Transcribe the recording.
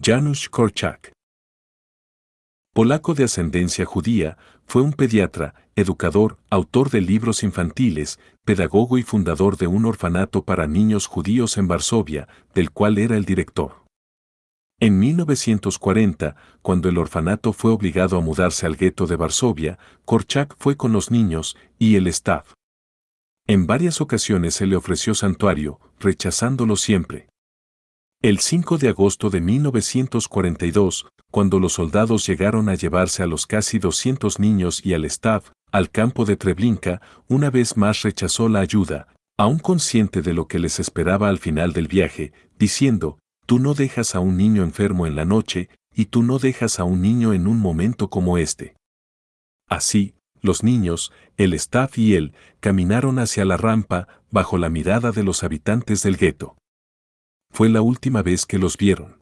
Janusz Korczak. Polaco de ascendencia judía, fue un pediatra, educador, autor de libros infantiles, pedagogo y fundador de un orfanato para niños judíos en Varsovia, del cual era el director. En 1940, cuando el orfanato fue obligado a mudarse al gueto de Varsovia, Korczak fue con los niños y el staff. En varias ocasiones se le ofreció santuario, rechazándolo siempre. El 5 de agosto de 1942, cuando los soldados llegaron a llevarse a los casi 200 niños y al staff, al campo de Treblinka, una vez más rechazó la ayuda, aún consciente de lo que les esperaba al final del viaje, diciendo, tú no dejas a un niño enfermo en la noche, y tú no dejas a un niño en un momento como este. Así, los niños, el staff y él, caminaron hacia la rampa, bajo la mirada de los habitantes del gueto. Fue la última vez que los vieron.